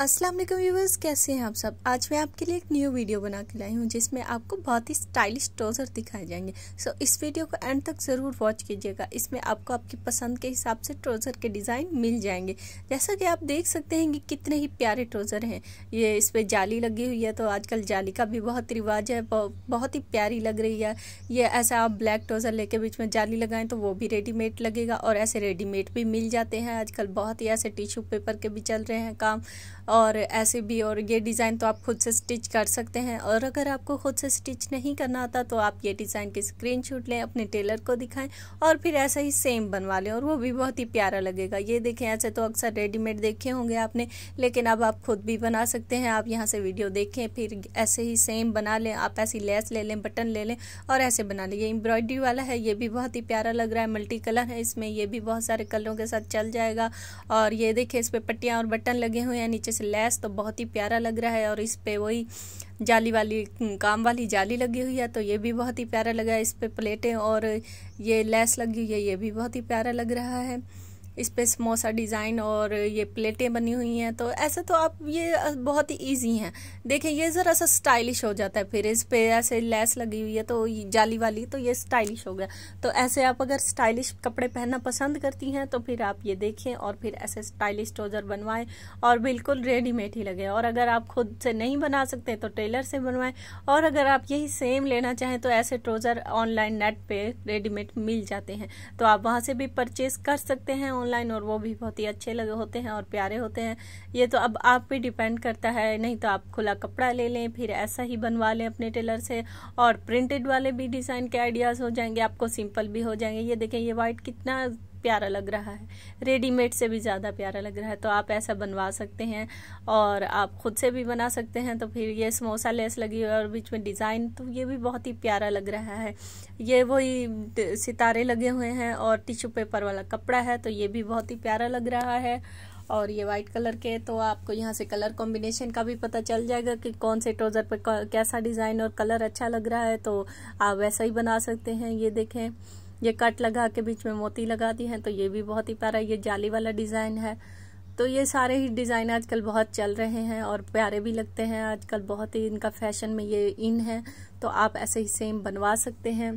अस्सलाम वालेकुम व्यूवर्स कैसे हैं आप सब आज मैं आपके लिए एक न्यू वीडियो बना के लाई हूँ जिसमें आपको बहुत ही स्टाइलिश ट्राउज़र दिखाए जाएंगे सो so, इस वीडियो को एंड तक ज़रूर वॉच कीजिएगा इसमें आपको आपकी पसंद के हिसाब से ट्राउज़र के डिज़ाइन मिल जाएंगे जैसा कि आप देख सकते हैं कि कितने ही प्यारे ट्राउज़र हैं ये इस पर जाली लगी हुई है तो आजकल जाली का भी बहुत रिवाज है बहुत ही प्यारी लग रही है ये ऐसा आप ब्लैक ट्राउज़र लेके बीच में जाली लगाएं तो वो भी रेडीमेड लगेगा और ऐसे रेडीमेड भी मिल जाते हैं आजकल बहुत ही ऐसे टिश्यू पेपर के भी चल रहे हैं काम और ऐसे भी और ये डिज़ाइन तो आप खुद से स्टिच कर सकते हैं और अगर आपको खुद से स्टिच नहीं करना आता तो आप ये डिज़ाइन की स्क्रीन लें अपने टेलर को दिखाएं और फिर ऐसा ही सेम बनवा लें और वो भी बहुत ही प्यारा लगेगा ये देखें ऐसे तो अक्सर रेडीमेड देखे होंगे आपने लेकिन अब आप खुद भी बना सकते हैं आप यहाँ से वीडियो देखें फिर ऐसे ही सेम बना लें आप ऐसी लेस ले लें बटन ले लें और ऐसे बना लें ये एम्ब्रॉयडरी वाला है ये भी बहुत ही प्यारा लग रहा है मल्टी कलर है इसमें ये भी बहुत सारे कलरों के साथ चल जाएगा और ये देखें इस पर पट्टियाँ और बटन लगे हुए हैं नीचे नीचे से लैस तो बहुत ही प्यारा लग रहा है और इस पे वही जाली वाली काम वाली जाली लगी हुई है तो ये भी बहुत ही प्यारा लगा है इस पे प्लेटें और ये लैस लगी हुई है ये भी बहुत ही प्यारा लग रहा है इस पर समोसा डिज़ाइन और ये प्लेटें बनी हुई हैं तो ऐसे तो आप ये बहुत ही ईजी हैं देखें ये ज़रा सा स्टाइलिश हो जाता है फिर इस पर ऐसे लेस लगी हुई है तो जाली वाली तो ये स्टाइलिश हो गया तो ऐसे आप अगर स्टाइलिश कपड़े पहनना पसंद करती हैं तो फिर आप ये देखें और फिर ऐसे स्टाइलिश ट्रोज़र बनवाएं और बिल्कुल रेडीमेड ही लगे और अगर आप खुद से नहीं बना सकते तो टेलर से बनवाएं और अगर आप यही सेम लेना चाहें तो ऐसे ट्रोज़र ऑनलाइन नेट पर रेडीमेड मिल जाते हैं तो आप वहाँ से भी परचेज कर सकते हैं ऑनलाइन ऑनलाइन और वो भी बहुत ही अच्छे लगे होते हैं और प्यारे होते हैं ये तो अब आप पे डिपेंड करता है नहीं तो आप खुला कपड़ा ले लें फिर ऐसा ही बनवा लें अपने टेलर से और प्रिंटेड वाले भी डिज़ाइन के आइडियाज़ हो जाएंगे आपको सिंपल भी हो जाएंगे ये देखें ये वाइट कितना प्यारा लग रहा है रेडीमेड से भी ज़्यादा प्यारा लग रहा है तो आप ऐसा बनवा सकते हैं और आप ख़ुद से भी बना सकते हैं तो फिर ये समोसा लेस लगी हुई और बीच में डिज़ाइन तो ये भी बहुत ही प्यारा लग रहा है ये वही सितारे लगे हुए हैं और टिश्यू पेपर वाला कपड़ा है तो ये भी बहुत ही प्यारा लग रहा है और ये वाइट कलर के तो आपको यहाँ से कलर कॉम्बिनेशन का भी पता चल जाएगा कि कौन से ट्रोज़र पर कैसा डिज़ाइन और कलर अच्छा लग रहा है तो आप वैसा ही बना सकते हैं ये देखें ये कट लगा के बीच में मोती लगा दी हैं तो ये भी बहुत ही प्यारा ये जाली वाला डिज़ाइन है तो ये सारे ही डिज़ाइन आजकल बहुत चल रहे हैं और प्यारे भी लगते हैं आजकल बहुत ही इनका फैशन में ये इन है तो आप ऐसे ही सेम बनवा सकते हैं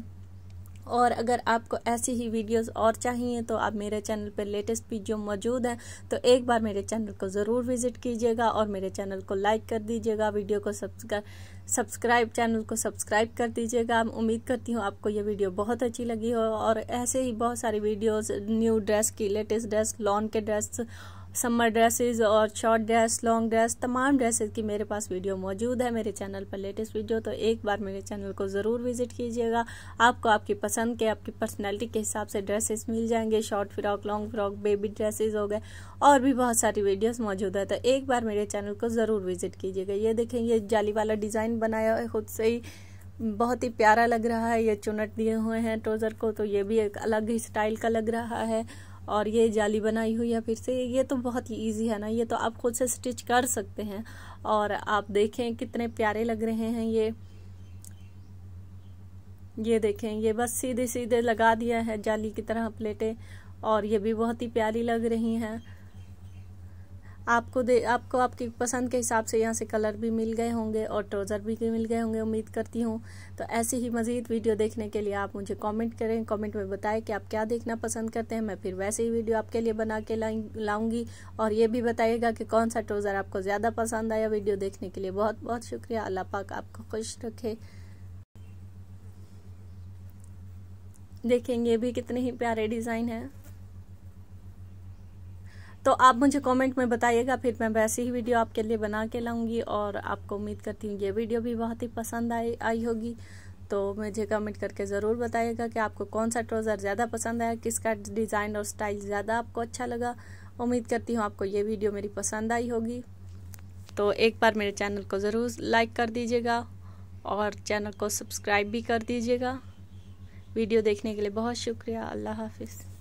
और अगर आपको ऐसी ही वीडियोस और चाहिए तो आप मेरे चैनल पर लेटेस्ट वीडियो मौजूद हैं तो एक बार मेरे चैनल को ज़रूर विज़िट कीजिएगा और मेरे चैनल को लाइक कर दीजिएगा वीडियो को सब्सक्राइब चैनल को सब्सक्राइब कर दीजिएगा उम्मीद करती हूँ आपको ये वीडियो बहुत अच्छी लगी हो और ऐसे ही बहुत सारी वीडियोज़ न्यू ड्रेस की लेटेस्ट ड्रेस लॉन के ड्रेस समर ड्रेसेस और शॉर्ट ड्रेस लॉन्ग ड्रेस तमाम ड्रेसेस की मेरे पास वीडियो मौजूद है मेरे चैनल पर लेटेस्ट वीडियो तो एक बार मेरे चैनल को ज़रूर विज़िट कीजिएगा आपको आपकी पसंद के आपकी पर्सनैलिटी के हिसाब से ड्रेसेस मिल जाएंगे short frock long frock baby dresses हो गए और भी बहुत सारी वीडियोज मौजूद है तो एक बार मेरे चैनल को ज़रूर विज़िट कीजिएगा ये देखें ये जाली वाला डिज़ाइन बनाया है खुद से ही बहुत ही प्यारा लग रहा है ये चुनट दिए हुए हैं ट्रोज़र को तो ये भी एक अलग ही स्टाइल का लग रहा है और ये जाली बनाई हुई है फिर से ये तो बहुत ही ईजी है ना ये तो आप खुद से स्टिच कर सकते हैं और आप देखें कितने प्यारे लग रहे हैं ये ये देखें ये बस सीधे सीधे लगा दिया है जाली की तरह प्लेटें और ये भी बहुत ही प्यारी लग रही हैं आपको दे आपको आपकी पसंद के हिसाब से यहाँ से कलर भी मिल गए होंगे और ट्रोज़र भी मिल गए होंगे उम्मीद करती हूँ तो ऐसी ही मज़ीद वीडियो देखने के लिए आप मुझे कमेंट करें कमेंट में बताएं कि आप क्या देखना पसंद करते हैं मैं फिर वैसे ही वीडियो आपके लिए बना के लाऊंगी और ये भी बताइएगा कि कौन सा ट्रोज़र आपको ज़्यादा पसंद आया वीडियो देखने के लिए बहुत बहुत शुक्रिया अल्लाह पाक आपको खुश रखे देखेंगे भी कितने ही प्यारे डिज़ाइन हैं तो आप मुझे कमेंट में बताइएगा फिर मैं वैसे ही वीडियो आपके लिए बना के लाऊंगी और आपको उम्मीद करती हूँ ये वीडियो भी बहुत ही पसंद आई आई होगी तो मुझे कमेंट करके ज़रूर बताइएगा कि आपको कौन सा ट्रोज़र ज़्यादा पसंद आया किसका डिज़ाइन और स्टाइल ज़्यादा आपको अच्छा लगा उम्मीद करती हूँ आपको ये वीडियो मेरी पसंद आई होगी तो एक बार मेरे चैनल को ज़रूर लाइक कर दीजिएगा और चैनल को सब्सक्राइब भी कर दीजिएगा वीडियो देखने के लिए बहुत शुक्रिया अल्लाह हाफिज़